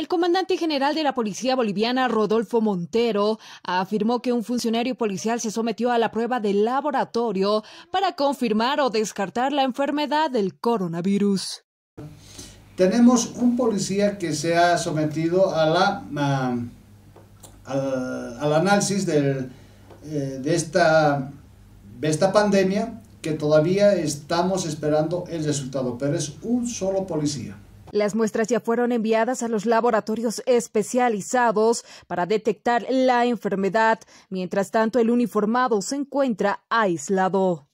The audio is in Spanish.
El comandante general de la Policía Boliviana, Rodolfo Montero, afirmó que un funcionario policial se sometió a la prueba de laboratorio para confirmar o descartar la enfermedad del coronavirus. Tenemos un policía que se ha sometido a la, al, análisis eh, de, esta, de esta pandemia que todavía estamos esperando el resultado, pero es un solo policía. Las muestras ya fueron enviadas a los laboratorios especializados para detectar la enfermedad. Mientras tanto, el uniformado se encuentra aislado.